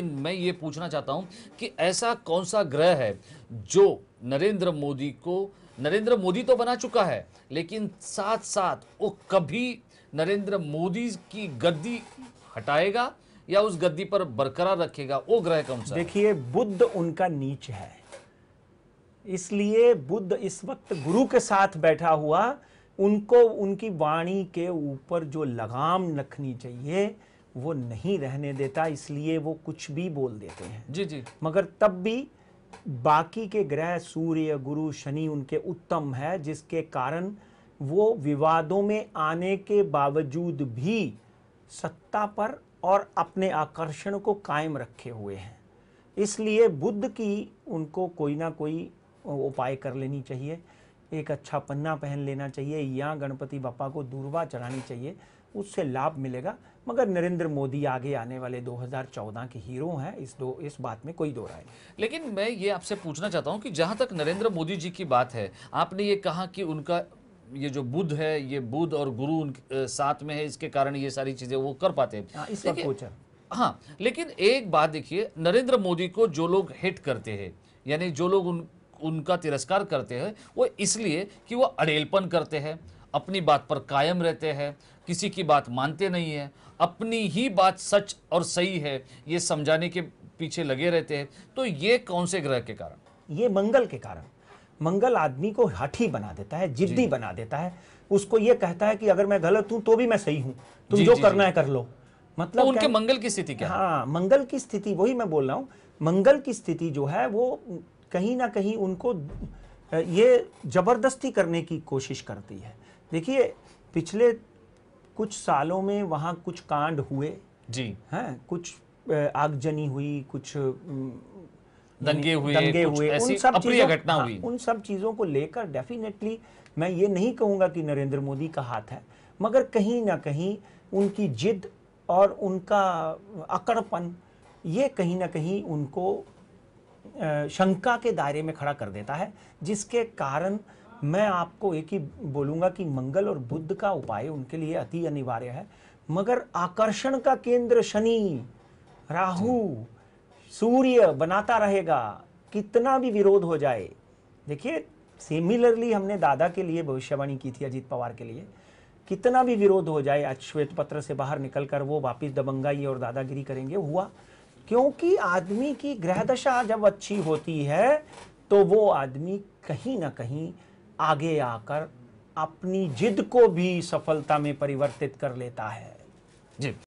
लेकिन मैं ये पूछना चाहता हूँ कि ऐसा कौन सा ग्रह है जो नरेंद्र मोदी को नरेंद्र मोदी तो बना चुका है लेकिन साथ साथ वो कभी नरेंद्र मोदी की गद्दी हटाएगा या उस गद्दी पर बरकरार रखेगा वो ग्रह कौन सा देखिए बुद्ध उनका नीच है इसलिए बुद्ध इस वक्त गुरु के साथ बैठा हुआ उनको उनकी वाणी के ऊपर जो लगाम रखनी चाहिए वो नहीं रहने देता इसलिए वो कुछ भी बोल देते हैं जी जी मगर तब भी बाकी के ग्रह सूर्य गुरु शनि उनके उत्तम है जिसके कारण वो विवादों में आने के बावजूद भी सत्ता पर और अपने आकर्षण को कायम रखे हुए हैं इसलिए बुद्ध की उनको कोई ना कोई उपाय कर लेनी चाहिए एक अच्छा पन्ना पहन लेना चाहिए या गणपति बापा को दूरवा चढ़ानी चाहिए उससे लाभ मिलेगा मगर नरेंद्र मोदी आगे आने वाले 2014 के हीरो हैं इस दो इस बात में कोई दो राय लेकिन मैं ये आपसे पूछना चाहता हूँ कि जहाँ तक नरेंद्र मोदी जी की बात है आपने ये कहा कि उनका ये जो बुद्ध है ये बुद्ध और गुरु साथ में है इसके कारण ये सारी चीज़ें वो कर पाते हैं हाँ, इस वक्त पूछा हाँ लेकिन एक बात देखिए नरेंद्र मोदी को जो लोग हिट करते हैं यानी जो लोग उन उनका तिरस्कार करते हैं वो इसलिए कि वो अड़ेलपन करते हैं अपनी बात पर कायम रहते हैं किसी की बात मानते नहीं है अपनी ही बात सच और सही है ये समझाने के पीछे लगे रहते हैं तो ये कौन से ग्रह के कारण ये मंगल के कारण मंगल आदमी को हठी बना देता है जिद्दी बना देता है उसको ये कहता है कि अगर मैं गलत हूं तो भी मैं सही हूं तुम जो करना है कर लो मतलब तो उनके मंगल की स्थिति क्या हाँ मंगल की स्थिति वही मैं बोल रहा हूँ मंगल की स्थिति जो है वो कहीं ना कहीं उनको ये जबरदस्ती करने की कोशिश करती है देखिए पिछले कुछ सालों में वहाँ कुछ कांड हुए जी हैं कुछ आगजनी हुई कुछ दंगे हुए दंगे हुए ऐसी उन सब अप्रिय घटना हाँ, हुई उन सब चीज़ों को लेकर डेफिनेटली मैं ये नहीं कहूंगा कि नरेंद्र मोदी का हाथ है मगर कहीं ना कहीं उनकी जिद और उनका अकड़पन ये कहीं ना कहीं उनको शंका के दायरे में खड़ा कर देता है जिसके कारण मैं आपको एक ही बोलूंगा कि मंगल और बुद्ध का उपाय उनके लिए अति अनिवार्य है मगर आकर्षण का केंद्र शनि राहु सूर्य बनाता रहेगा कितना भी विरोध हो जाए देखिए सिमिलरली हमने दादा के लिए भविष्यवाणी की थी अजीत पवार के लिए कितना भी विरोध हो जाए आज श्वेत पत्र से बाहर निकलकर वो वापिस दबंगाई और दादागिरी करेंगे हुआ क्योंकि आदमी की ग्रह दशा जब अच्छी होती है तो वो आदमी कहीं ना कहीं आगे आकर अपनी जिद को भी सफलता में परिवर्तित कर लेता है जी